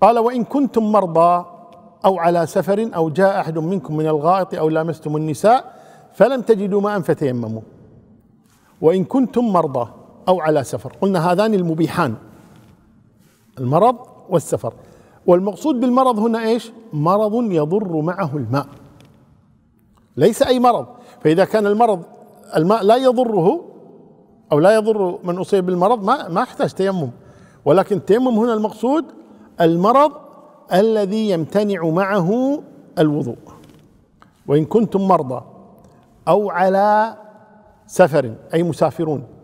قال وإن كنتم مرضى أو على سفر أو جاء أحد منكم من الغائط أو لامستم النساء فلم تجدوا ماء فتيمموا وإن كنتم مرضى أو على سفر قلنا هذان المبيحان المرض والسفر والمقصود بالمرض هنا ايش مرض يضر معه الماء ليس اي مرض فاذا كان المرض الماء لا يضره او لا يضر من اصيب بالمرض ما ما احتاج تيمم ولكن التيمم هنا المقصود المرض الذي يمتنع معه الوضوء وإن كنتم مرضى أو على سفر أي مسافرون